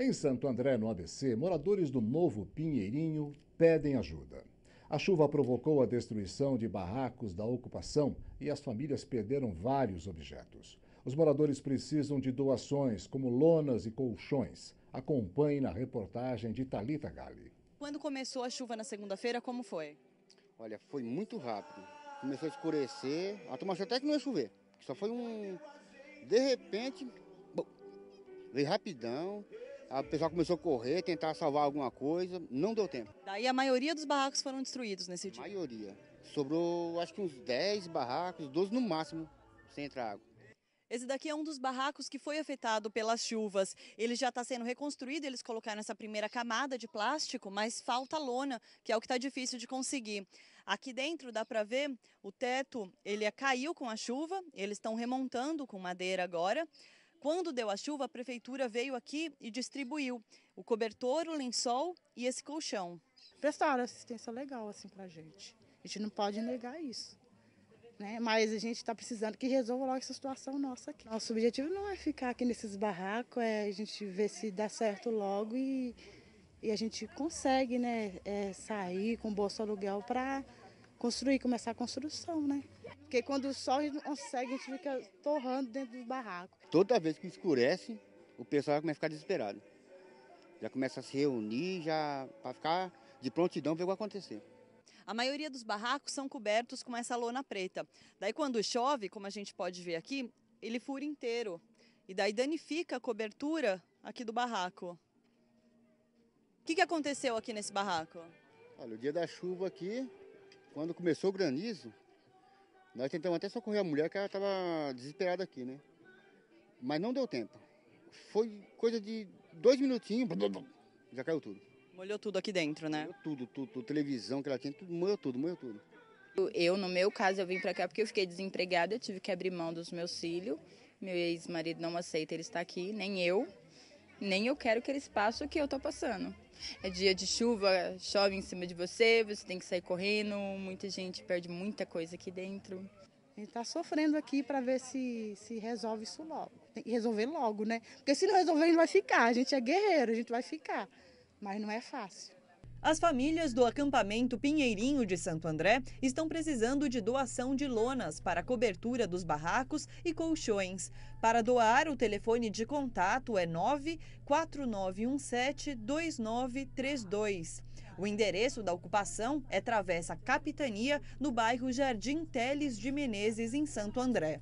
Em Santo André, no ABC, moradores do novo Pinheirinho pedem ajuda. A chuva provocou a destruição de barracos da ocupação e as famílias perderam vários objetos. Os moradores precisam de doações, como lonas e colchões. Acompanhe na reportagem de Talita Gali. Quando começou a chuva na segunda-feira, como foi? Olha, foi muito rápido. Começou a escurecer. A tomar até que não ia chover. Só foi um. De repente, bom, veio rapidão. A pessoa começou a correr, tentar salvar alguma coisa, não deu tempo. Daí a maioria dos barracos foram destruídos nesse dia? A maioria. Sobrou acho que uns 10 barracos, 12 no máximo, sem entrar água. Esse daqui é um dos barracos que foi afetado pelas chuvas. Ele já está sendo reconstruído, eles colocaram essa primeira camada de plástico, mas falta lona, que é o que está difícil de conseguir. Aqui dentro dá para ver o teto, ele caiu com a chuva, eles estão remontando com madeira agora. Quando deu a chuva, a prefeitura veio aqui e distribuiu o cobertor, o lençol e esse colchão. Prestaram assistência legal assim para a gente. A gente não pode negar isso. Né? Mas a gente está precisando que resolva logo essa situação nossa aqui. Nosso objetivo não é ficar aqui nesses barracos, é a gente ver se dá certo logo e, e a gente consegue né, é, sair com o bolso aluguel para construir, começar a construção, né? Porque quando o sol a gente não consegue, a gente fica torrando dentro do barraco. Toda vez que escurece, o pessoal já começa a ficar desesperado. Já começa a se reunir, já para ficar de prontidão ver o que vai acontecer. A maioria dos barracos são cobertos com essa lona preta. Daí quando chove, como a gente pode ver aqui, ele fura inteiro. E daí danifica a cobertura aqui do barraco. O que, que aconteceu aqui nesse barraco? Olha, o dia da chuva aqui, quando começou o granizo, nós tentamos até socorrer a mulher, que ela estava desesperada aqui, né? Mas não deu tempo. Foi coisa de dois minutinhos, já caiu tudo. Molhou tudo aqui dentro, né? Molhou tudo, tudo, tudo. Televisão que ela tinha, tudo, molhou tudo, molhou tudo. Eu, no meu caso, eu vim para cá porque eu fiquei desempregada, eu tive que abrir mão dos meus filhos. Meu ex-marido não aceita ele estar aqui, nem eu nem eu quero que eles passem o que eu estou passando. É dia de chuva, chove em cima de você, você tem que sair correndo, muita gente perde muita coisa aqui dentro. A gente está sofrendo aqui para ver se, se resolve isso logo. Tem que resolver logo, né? Porque se não resolver, a gente vai ficar. A gente é guerreiro, a gente vai ficar. Mas não é fácil. As famílias do acampamento Pinheirinho de Santo André estão precisando de doação de lonas para cobertura dos barracos e colchões. Para doar, o telefone de contato é 949172932. O endereço da ocupação é Travessa Capitania, no bairro Jardim Teles de Menezes, em Santo André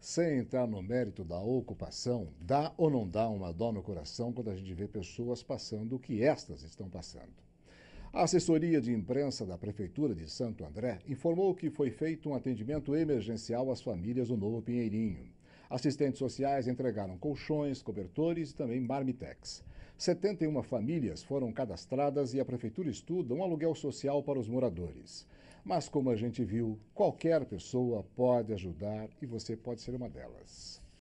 sem entrar no mérito da ocupação, dá ou não dá uma dó no coração quando a gente vê pessoas passando o que estas estão passando. A assessoria de imprensa da Prefeitura de Santo André informou que foi feito um atendimento emergencial às famílias do Novo Pinheirinho. Assistentes sociais entregaram colchões, cobertores e também marmitex. 71 famílias foram cadastradas e a Prefeitura estuda um aluguel social para os moradores. Mas como a gente viu, qualquer pessoa pode ajudar e você pode ser uma delas.